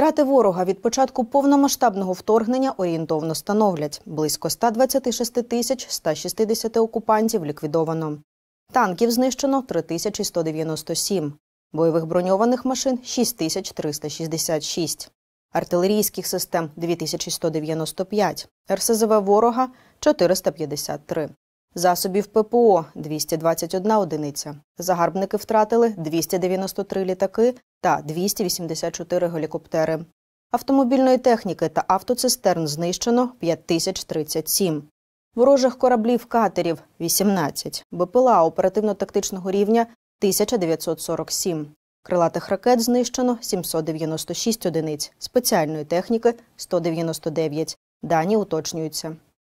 Втрати ворога від початку повномасштабного вторгнення орієнтовно становлять близько 126 тисяч 160 окупантів ліквідовано. Танків знищено 3197, бойових броньованих машин 6366, артилерійських систем 2195, РСЗВ ворога 453. Засобів ППО 221 одиниця. Загарбники втратили 293 літаки та 284 гелікоптери. Автомобільної техніки та автоцистерн знищено 5037. Ворожих кораблів катерів 18, БПЛА оперативно-тактичного рівня 1947. Крилатих ракет знищено 796 одиниць, спеціальної техніки 199. Дані уточнюються.